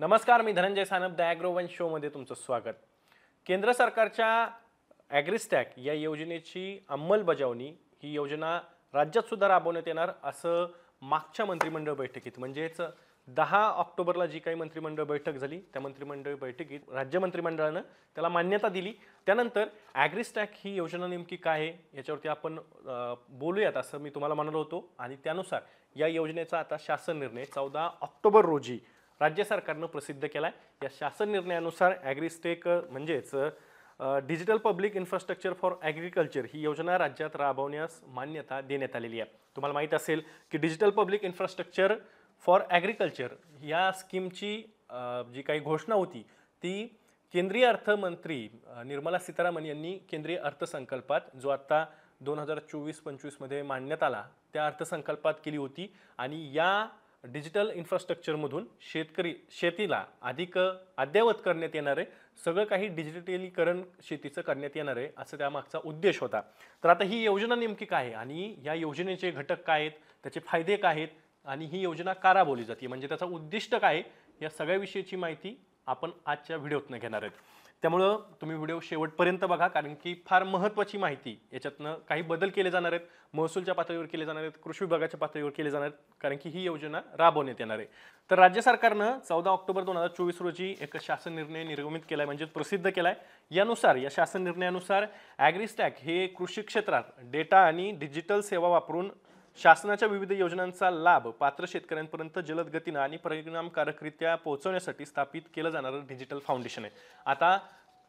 नमस्कार मी Dhananjay Sanap the one शोमध्ये तुमचं स्वागत केंद्र सरकारच्या ॲग्रिस्टॅक या योजनेची अंमलबजावणी ही योजना राज्यातसुद्धा राबवण्यात येणार असं मागच्या मंत्रिमंडळ बैठकीत म्हणजेच दहा ऑक्टोबरला जी काही मंत्रिमंडळ बैठक झाली त्या मंत्रिमंडळ बैठकीत राज्य मंत्रिमंडळानं त्याला मान्यता दिली त्यानंतर ॲग्रिस्टॅक ही योजना नेमकी काय आहे याच्यावरती आपण बोलूयात असं मी तुम्हाला म्हणालो होतो आणि त्यानुसार या योजनेचा आता शासन निर्णय चौदा ऑक्टोबर रोजी राज्य सरकारनं प्रसिद्ध केला आहे या शासन निर्णयानुसार ॲग्रिस्टेक म्हणजेच digital public infrastructure for agriculture ही योजना राज्यात राबवण्यास मान्यता देण्यात आलेली आहे तुम्हाला माहीत असेल की digital public infrastructure for agriculture या स्कीमची जी काही घोषणा होती ती केंद्रीय अर्थमंत्री निर्मला सीतारामन यांनी केंद्रीय अर्थसंकल्पात जो आत्ता दोन हजार चोवीस पंचवीसमध्ये मांडण्यात आला त्या अर्थसंकल्पात केली होती आणि या डिजिटल इन्फ्रास्ट्रक्चरमधून शेतकरी शेतीला अधिक अद्ययावत करण्यात येणार आहे सगळं काही डिजिटलीकरण शेतीचं करण्यात येणार आहे असं त्यामागचा उद्देश होता तर आता ही योजना नेमकी काय आहे आणि या योजनेचे घटक काय आहेत त्याचे फायदे काय आहेत आणि ही योजना काराबोली जाते म्हणजे त्याचा उद्दिष्ट काय या सगळ्याविषयीची माहिती आपण आजच्या व्हिडिओतनं घेणार आहेत त्यामुळं तुम्ही व्हिडिओ शेवटपर्यंत बघा कारण की फार महत्त्वाची माहिती याच्यातनं काही बदल केले जाणार आहेत महसूलच्या पातळीवर केले जाणार आहेत कृषी विभागाच्या पातळीवर केले जाणार आहेत कारण की ही योजना राबवण्यात येणार आहे तर राज्य सरकारनं चौदा ऑक्टोबर दोन हजार चोवीस रोजी एक शासन निर्णय निर्गमित केला आहे म्हणजे प्रसिद्ध केला आहे यानुसार या शासन निर्णयानुसार ॲग्रिस्टॅक हे कृषी क्षेत्रात डेटा आणि डिजिटल सेवा वापरून शासनाच्या विविध योजनांचा लाभ पात्र शेतकऱ्यांपर्यंत जलद गतीनं आणि परिणामकारकरित्या पोहोचवण्यासाठी स्थापित केलं जाणारं डिजिटल फाउंडेशन आहे आता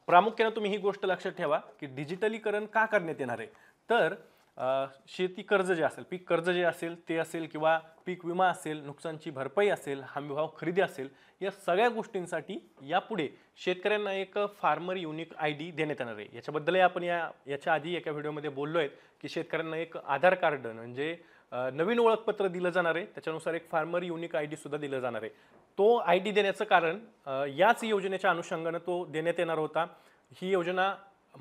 प्रामुख्यानं तुम्ही ही गोष्ट लक्षात ठेवा की डिजिटलीकरण का करण्यात येणार आहे तर शेती कर्ज जे असेल पीक कर्ज जे असेल ते असेल किंवा पीक विमा असेल नुकसानची भरपाई असेल हमीभाव खरेदी असेल या सगळ्या गोष्टींसाठी यापुढे शेतकऱ्यांना एक फार्मर युनिक आय डी देण्यात येणार आहे याच्याबद्दलही आपण या याच्या आधी एका व्हिडिओमध्ये बोललो आहेत की शेतकऱ्यांना एक आधार कार्ड म्हणजे नवीन ओळखपत्र दिलं जाणार आहे त्याच्यानुसार एक फार्मर युनिक आय डी सुद्धा दिलं जाणार आहे तो आय डी देण्याचं कारण याच योजनेच्या अनुषंगानं तो देण्यात येणार होता ही योजना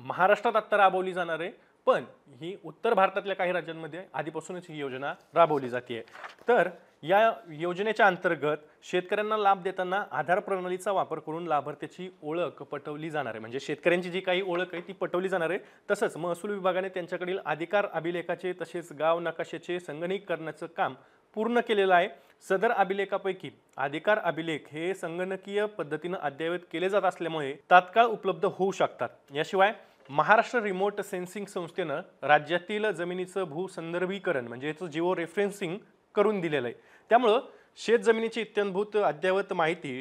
महाराष्ट्रात आत्ता राबवली जाणार आहे पण ही उत्तर भारतातल्या काही राज्यांमध्ये आधीपासूनच ही योजना राबवली जाते तर या योजनेच्या अंतर्गत शेतकऱ्यांना लाभ देताना आधार प्रणालीचा वापर करून लाभार्थ्याची ओळख पटवली जाणार आहे म्हणजे शेतकऱ्यांची जी काही ओळख आहे ती पटवली जाणार आहे तसंच महसूल विभागाने त्यांच्याकडील अधिकार अभिलेखाचे तसेच गाव नकाशाचे संगणीकरणाचं काम पूर्ण केलेलं आहे सदर अभिलेखापैकी अधिकार अभिलेख हे संगणकीय पद्धतीनं अद्ययावत केले जात असल्यामुळे तात्काळ उपलब्ध होऊ शकतात याशिवाय महाराष्ट्र रिमोट सेन्सिंग संस्थेनं राज्यातील जमिनीचं भूसंदर्भीकरण म्हणजे याचं जिओ रेफरन्सिंग करून दिलेलं आहे त्यामुळं शेत जमिनीची इत्यंभूत अद्ययावत माहिती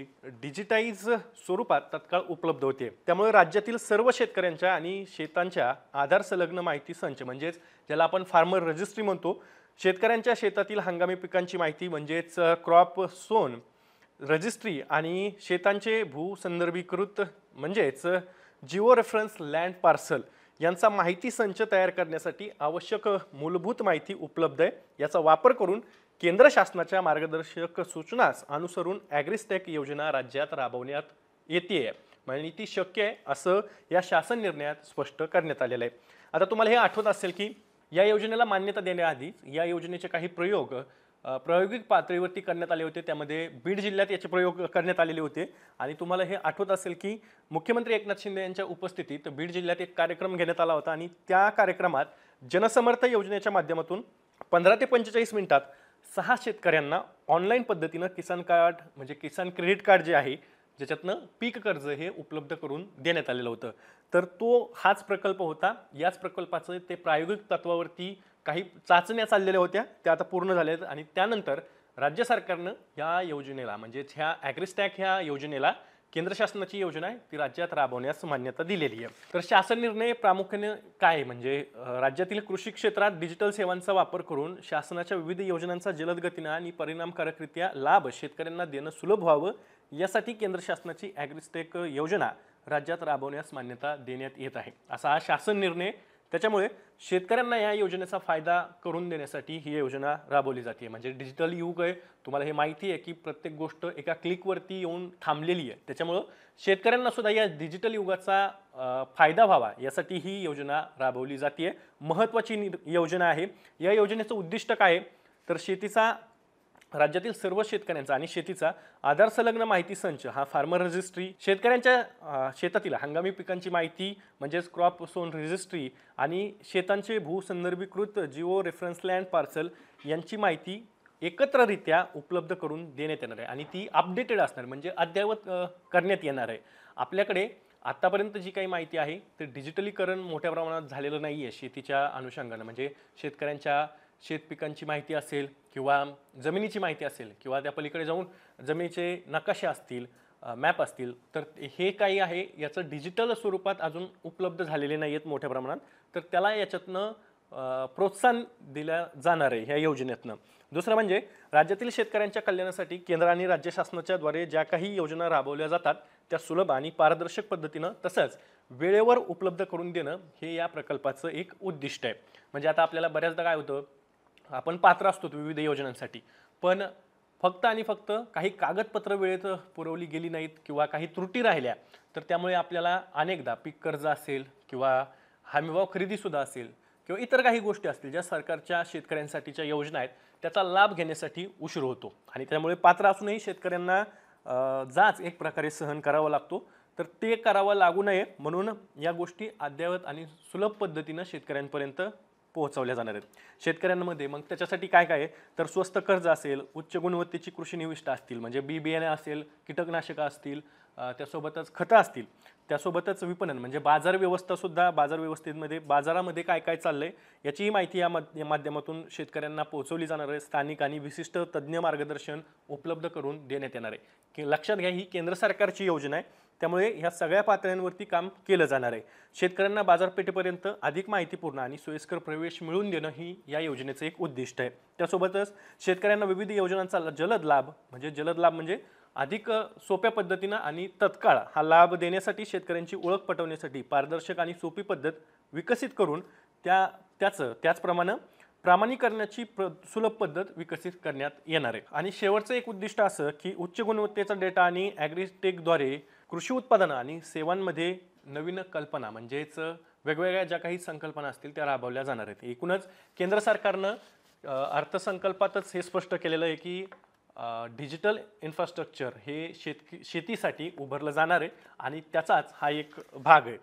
डिजिटाईज स्वरूपात तत्काळ उपलब्ध होते त्यामुळे राज्यातील सर्व शेतकऱ्यांच्या आणि शेतांच्या आधार संलग्न माहिती संच म्हणजेच ज्याला आपण फार्मर रजिस्ट्री म्हणतो शेतकऱ्यांच्या शेतातील हंगामी पिकांची माहिती म्हणजेच क्रॉप सोन रजिस्ट्री आणि शेतांचे भूसंदर्भीकृत म्हणजेच जिओ रेफरन्स लँड पार्सल यांचा माहिती संच तयार करण्यासाठी आवश्यक मूलभूत माहिती उपलब्ध आहे याचा वापर करून केंद्र शासनाच्या मार्गदर्शक सूचनास अनुसरून ॲग्रिस्टेक योजना राज्यात राबवण्यात येते म्हणजे ती शक्य आहे असं या शासन निर्णयात स्पष्ट करण्यात आलेलं आहे आता तुम्हाला हे आठवत असेल की या योजनेला मान्यता देण्याआधी या योजनेचे काही प्रयोग प्रायोगिक पातळीवरती करण्यात आले होते त्यामध्ये बीड जिल्ह्यात याचे प्रयोग करण्यात आलेले होते आणि तुम्हाला हे आठवत असेल की मुख्यमंत्री एकनाथ शिंदे यांच्या उपस्थितीत बीड जिल्ह्यात एक कार्यक्रम घेण्यात आला होता आणि त्या कार्यक्रमात जनसमर्थ योजनेच्या माध्यमातून पंधरा ते पंचेचाळीस मिनिटात सहा शेतकऱ्यांना ऑनलाईन पद्धतीनं किसान कार्ड म्हणजे किसान क्रेडिट कार्ड जे आहे ज्याच्यातनं पीक कर्ज हे उपलब्ध करून देण्यात आलेलं होतं तर तो हाच प्रकल्प होता याच प्रकल्पाचं ते प्रायोगिक तत्वावरती काही चाचण्या चाललेल्या होत्या त्या आता पूर्ण झाल्या आहेत आणि त्यानंतर राज्य सरकारनं ह्या योजनेला म्हणजेच ह्या ॲग्रिस्टॅक ह्या योजनेला केंद्र शासनाची योजना आहे ती राज्यात राबवण्यास मान्यता दिलेली आहे तर शासन निर्णय प्रामुख्याने काय म्हणजे राज्यातील कृषी क्षेत्रात डिजिटल सेवांचा वापर करून शासनाच्या विविध योजनांचा जलद गतीनं आणि परिणामकारकरित्या लाभ शेतकऱ्यांना देणं सुलभ व्हावं यासाठी केंद्र शासनाची ॲग्रिस्टेक योजना राज्यात राबवण्यास मान्यता देण्यात येत आहे असा हा शासन निर्णय त्याच्यामुळे शेतकऱ्यांना या योजनेचा फायदा करून देण्यासाठी ही योजना राबवली जाते म्हणजे डिजिटल युग आहे तुम्हाला हे माहिती आहे की प्रत्येक गोष्ट एका क्लिकवरती येऊन थांबलेली आहे त्याच्यामुळं शेतकऱ्यांना सुद्धा या डिजिटल युगाचा फायदा व्हावा यासाठी ही योजना राबवली जाते महत्त्वाची योजना आहे या योजनेचं उद्दिष्ट काय आहे तर शेतीचा राज्यातील सर्व शेतकऱ्यांचा आणि शेतीचा आधार संलग्न माहिती संच हा फार्मर रजिस्ट्री शेतकऱ्यांच्या शेतातील हंगामी पिकांची माहिती म्हणजेच क्रॉप सोन रजिस्ट्री आणि शेतांचे भूसंदर्भीकृत जिओ रेफरन्स लँड पार्सल यांची माहिती एकत्ररित्या उपलब्ध करून देण्यात येणार आहे आणि ती अपडेटेड असणार म्हणजे अद्ययावत करण्यात येणार आहे आपल्याकडे आत्तापर्यंत जी काही माहिती आहे ते डिजिटलीकरण मोठ्या प्रमाणात झालेलं नाही आहे शेतीच्या अनुषंगानं म्हणजे शेतकऱ्यांच्या शेतपिकांची माहिती असेल किंवा जमिनीची माहिती असेल किंवा त्या पलीकडे जाऊन जमिनीचे नकाशे असतील मॅप असतील तर हे काही आहे याचं डिजिटल स्वरूपात अजून उपलब्ध झालेले नाही आहेत मोठ्या प्रमाणात तर त्याला याच्यातनं प्रोत्साहन दिल्या जाणार आहे ह्या योजनेतनं दुसरं म्हणजे राज्यातील शेतकऱ्यांच्या कल्याणासाठी केंद्र आणि राज्य शासनाच्याद्वारे ज्या काही योजना राबवल्या जातात त्या सुलभ आणि पारदर्शक पद्धतीनं तसंच वेळेवर उपलब्ध करून देणं हे या प्रकल्पाचं एक उद्दिष्ट आहे म्हणजे आता आपल्याला बऱ्याचदा काय होतं आपण पात्र असतो विविध योजनांसाठी पण फक्त आणि फक्त काही कागदपत्र वेळेत पुरवली गेली नाहीत किंवा काही त्रुटी राहिल्या तर त्यामुळे आपल्याला अनेकदा पीक कर्ज असेल किंवा हमीभाव खरेदीसुद्धा असेल किंवा इतर काही गोष्टी असतील ज्या सरकारच्या शेतकऱ्यांसाठीच्या योजना आहेत त्याचा लाभ घेण्यासाठी उशीर होतो आणि त्यामुळे पात्र असूनही शेतकऱ्यांना जाच एक प्रकारे सहन करावा लागतो तर ते करावं लागू नये म्हणून या गोष्टी अद्ययावत आणि सुलभ पद्धतीनं शेतकऱ्यांपर्यंत पोहोचवल्या जाणार आहेत शेतकऱ्यांमध्ये मग त्याच्यासाठी काय काय आहे तर स्वस्त कर्ज असेल उच्च गुणवत्तेची कृषी निविष्ट असतील म्हणजे बी बियाणे असेल कीटकनाशकं असतील त्यासोबतच खतं असतील त्यासोबतच विपणन म्हणजे बाजार व्यवस्थासुद्धा बाजार व्यवस्थेमध्ये बाजारामध्ये काय काय चाललं आहे याचीही माहिती या माध्यमातून शेतकऱ्यांना पोहोचवली जाणार आहे स्थानिक आणि विशिष्ट तज्ज्ञ मार्गदर्शन उपलब्ध करून देण्यात येणार आहे की लक्षात घ्या ही केंद्र सरकारची योजना आहे त्यामुळे ह्या सगळ्या पातळ्यांवरती काम केलं जाणार आहे शेतकऱ्यांना बाजारपेठेपर्यंत अधिक माहितीपूर्ण आणि सोयीस्कर प्रवेश मिळवून देणं ही या योजनेचं एक उद्दिष्ट आहे त्यासोबतच शेतकऱ्यांना विविध योजनांचा जलद लाभ म्हणजे जलद लाभ म्हणजे अधिक सोप्या पद्धतीनं आणि तत्काळ हा लाभ देण्यासाठी शेतकऱ्यांची ओळख पटवण्यासाठी पारदर्शक आणि सोपी पद्धत विकसित करून त्या त्याचं त्याचप्रमाणे प्रामाणीकरणाची प्र सुलभ पद्धत विकसित करण्यात येणार आहे आणि शेवटचं एक उद्दिष्ट असं की उच्च गुणवत्तेचा डेटा आणि ॲग्रीटेकद्वारे कृषी उत्पादनं आणि सेवांमध्ये नवीन कल्पना म्हणजेच वेगवेगळ्या ज्या काही संकल्पना असतील त्या राबवल्या जाणार आहेत एकूणच केंद्र सरकारनं अर्थसंकल्पातच हे स्पष्ट केलेलं आहे की डिजिटल इन्फ्रास्ट्रक्चर हे शेत शेतीसाठी उभारलं जाणार आहे आणि त्याचाच हा एक भाग आहे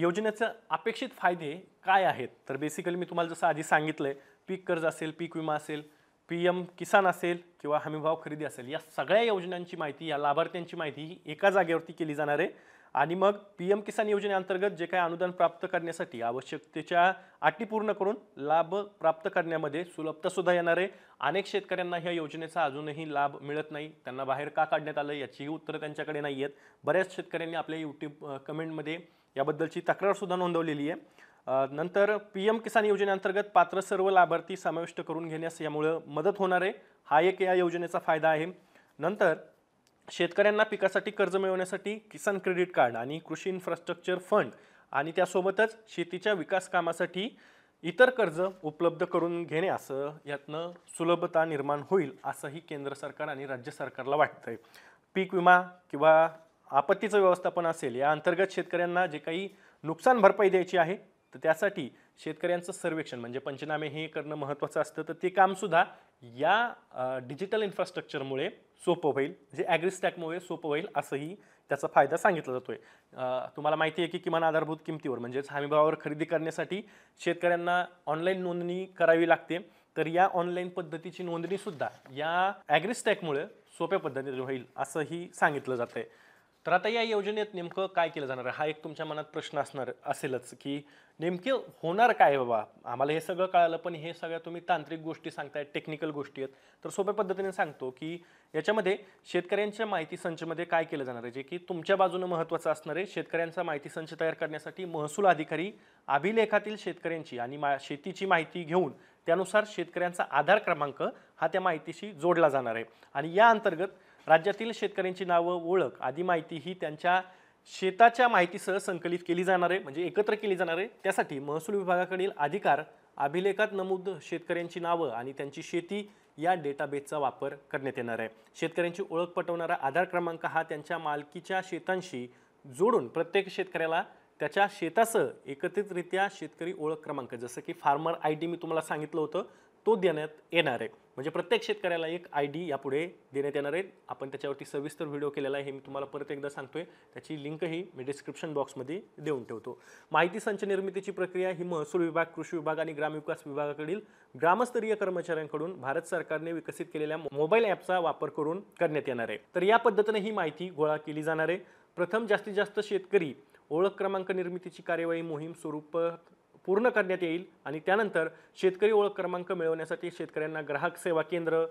योजनेचं अपेक्षित फायदे काय आहेत तर बेसिकली मी तुम्हाला जसं आधी सांगितलं आहे पीक कर्ज असेल पीक विमा असेल पी एम किसान असेल किंवा हमीभाव खरेदी असेल या सगळ्या योजनांची माहिती या लाभार्थ्यांची माहिती ही एका जागेवरती केली जाणार आहे आणि मग पी एम किसान योजनेअंतर्गत जे काय अनुदान प्राप्त करण्यासाठी आवश्यकतेच्या अटी पूर्ण करून लाभ प्राप्त करण्यामध्ये सुलभतासुद्धा येणार आहे अनेक शेतकऱ्यांना ह्या योजनेचा अजूनही लाभ मिळत नाही त्यांना बाहेर का काढण्यात आलं याचीही उत्तरं त्यांच्याकडे नाही आहेत बऱ्याच शेतकऱ्यांनी आपल्या यूट्यूब कमेंटमध्ये याबद्दलची तक्रारसुद्धा नोंदवलेली आहे नंतर पी एम किसान योजनेअंतर्गत पात्र सर्व लाभार्थी समाविष्ट करून घेण्यास यामुळं मदत होणार आहे हा एक या योजनेचा फायदा आहे नंतर शेतकऱ्यांना पिकासाठी कर्ज मिळवण्यासाठी किसान क्रेडिट कार्ड आणि कृषी इन्फ्रास्ट्रक्चर फंड आणि त्यासोबतच शेतीच्या विकास कामासाठी इतर कर्ज उपलब्ध करून घेणे असं यातनं सुलभता निर्माण होईल असंही केंद्र सरकार आणि राज्य सरकारला वाटतंय पीक विमा किंवा आपत्तीचं व्यवस्थापन असेल या अंतर्गत शेतकऱ्यांना जे काही नुकसान भरपाई द्यायची आहे तर त्यासाठी शेतकऱ्यांचं सर्वेक्षण म्हणजे पंचनामे हे करणं महत्त्वाचं असतं तर ते कामसुद्धा या डिजिटल इन्फ्रास्ट्रक्चरमुळे सोपं होईल जे ॲग्रिस्टॅकमुळे सोपं होईल असंही त्याचा फायदा सांगितला जातो आहे तुम्हाला माहिती आहे की किमान आधारभूत किमतीवर म्हणजेच हमीभावावर खरेदी करण्यासाठी शेतकऱ्यांना ऑनलाईन नोंदणी करावी लागते तर या ऑनलाईन पद्धतीची नोंदणीसुद्धा या ॲग्रिस्टॅकमुळे सोप्या पद्धतीने होईल असंही सांगितलं जातं आहे तर आता या योजनेत नेमकं काय केलं जाणार आहे हा एक तुमच्या मनात प्रश्न असणार असेलच की नेमके होणार काय बाबा आम्हाला हे सगळं कळालं पण हे सगळ्या तुम्ही तांत्रिक गोष्टी सांगताय टेक्निकल गोष्टी आहेत तर सोप्या पद्धतीने सांगतो की याच्यामध्ये शेतकऱ्यांच्या माहिती संचमध्ये काय केलं जाणार आहे जे की तुमच्या बाजूनं महत्त्वाचं असणार आहे शेतकऱ्यांचा माहिती संच तयार करण्यासाठी महसूल अधिकारी अभिलेखातील शेतकऱ्यांची आणि मा शेतीची माहिती घेऊन त्यानुसार शेतकऱ्यांचा आधार क्रमांक हा त्या माहितीशी जोडला जाणार आहे आणि या अंतर्गत राज्यातील शेतकऱ्यांची नावं ओळख आदी माहिती ही त्यांच्या शेताच्या माहितीसह संकलित केली जाणार आहे म्हणजे एकत्र केली जाणार आहे त्यासाठी महसूल विभागाकडील अधिकार अभिलेखात नमूद शेतकऱ्यांची नावं आणि त्यांची शेती या डेटाबेसचा वापर करण्यात येणार आहे शेतकऱ्यांची ओळख पटवणारा आधार क्रमांक हा त्यांच्या मालकीच्या शेतांशी जोडून प्रत्येक शेतकऱ्याला त्याच्या शेतासह एकत्रितरित्या शेतकरी ओळख क्रमांक जसं की फार्मर आय डी मी तुम्हाला सांगितलं होतं तो देण्यात येणार आहे म्हणजे प्रत्येक शेतकऱ्याला एक आय डी यापुढे देण्यात येणार आहे आपण त्याच्यावरती सविस्तर व्हिडिओ केलेला आहे हे मी तुम्हाला परत एकदा सांगतोय त्याची लिंकही मी डिस्क्रिप्शन बॉक्समध्ये देऊन ठेवतो माहिती संच निर्मितीची प्रक्रिया ही महसूल विभाग कृषी विभाग आणि ग्रामविकास विभागाकडील ग्रामस्तरीय कर्मचाऱ्यांकडून भारत सरकारने विकसित केलेल्या मोबाईल ॲपचा वापर करून करण्यात येणार आहे तर या पद्धतीने ही माहिती गोळा केली जाणार आहे प्रथम जास्तीत जास्त शेतकरी ओळख क्रमांक निर्मितीची कार्यवाही मोहीम स्वरूप पूर्ण करण्यात येईल आणि त्यानंतर शेतकरी ओळख क्रमांक मिळवण्यासाठी शेतकऱ्यांना ग्राहक सेवा केंद्र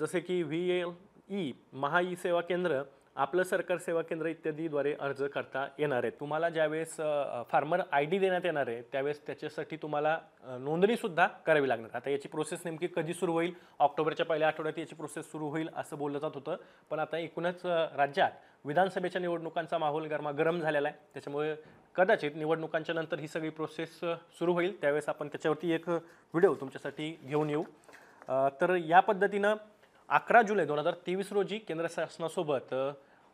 जसे की व्ही एल ई महा सेवा केंद्र आपलं सरकार सेवा केंद्र इत्यादीद्वारे अर्ज करता येणार आहे तुम्हाला ज्यावेळेस फार्मर आय डी देण्यात येणार आहे त्यावेळेस त्याच्यासाठी तुम्हाला नोंदणीसुद्धा करावी लागणार आता याची प्रोसेस नेमकी कधी सुरू होईल ऑक्टोबरच्या पहिल्या आठवड्यात याची प्रोसेस सुरू होईल असं बोललं जात होतं पण आता एकूणच राज्यात विधानसभेच्या निवडणुकांचा माहोल गरमागरम झालेला आहे त्याच्यामुळे कदाचित निवडणुकांच्या नंतर ही सगळी प्रोसेस सुरू होईल त्यावेळेस आपण त्याच्यावरती एक व्हिडिओ तुमच्यासाठी घेऊन येऊ तर या पद्धतीनं अकरा जुलै दोन हजार तेवीस रोजी केंद्र शासनासोबत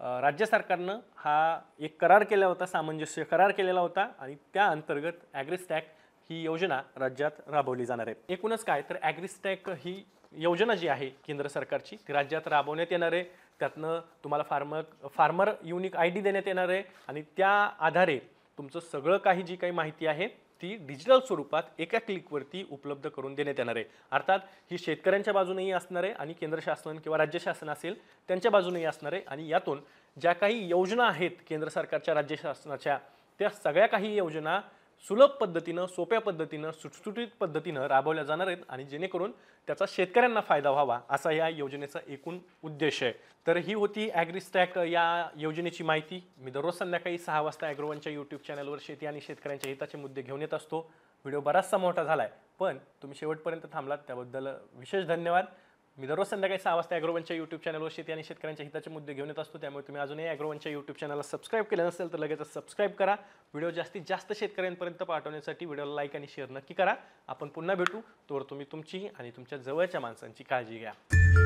राज्य सरकारनं हा एक करार केला होता सामंजस्य करार केलेला होता आणि त्या अंतर्गत ॲग्रिस्टॅक ही योजना राज्यात राबवली जाणार आहे एकूणच काय तर ॲग्रिस्टॅक ही योजना जी आहे केंद्र सरकारची ती राज्यात राबवण्यात येणार आहे त्यातनं तुम्हाला farmer farmer unique I D देण्यात येणार आहे आणि त्या आधारे तुमचं सगळं काही जी काही माहिती आहे ती डिजिटल स्वरूपात एका क्लिकवरती उपलब्ध करून देण्यात येणार आहे अर्थात ही शेतकऱ्यांच्या बाजूनेही असणार आहे आणि केंद्र शासन किंवा राज्य शासन असेल त्यांच्या बाजूनेही असणार आहे आणि यातून ज्या काही योजना आहेत केंद्र सरकारच्या राज्य शासनाच्या त्या सगळ्या काही योजना सुलभ पद्धतीनं सोप्या पद्धतीनं सुटसुटीत पद्धतीनं राबवल्या जाणार आहेत आणि जेणेकरून त्याचा शेतकऱ्यांना फायदा व्हावा असा या योजनेचा एकूण उद्देश आहे तर ही होती ॲग्रिस्टॅक या योजनेची माहिती मी दररोज संध्याकाळी सहा वाजता ॲग्रोवनच्या यूट्यूब चॅनलवर शेती आणि शेतकऱ्यांच्या हिताचे मुद्दे घेऊन येत असतो व्हिडिओ बराचसा मोठा झाला आहे पण तुम्ही शेवटपर्यंत थांबलात त्याबद्दल विशेष धन्यवाद मी दररोज संध्याकाळी सहा वाजता ॲग्रोवनच्या युट्यूब चॅनलवर शेती आणि शेतकऱ्यांच्या हिताचे मुद्दे घेऊन येत असतो त्यामुळे तुम्ही अजूनही ॲग्रोवनच्या यूट्यूब चॅनलला सबस्क्राईब केलं नसेल तर लगेच सबस्क्राईब करा व्हिडिओ जास्तीत जास्त शेतकऱ्यांपर्यंत पाठवण्यासाठी व्हिडिओला लाईक आणि शेअर नक्की करा आपण पुन्हा भेटू तोवर तुम्ही तुमची आणि तुमच्या जवळच्या माणसांची काळजी घ्या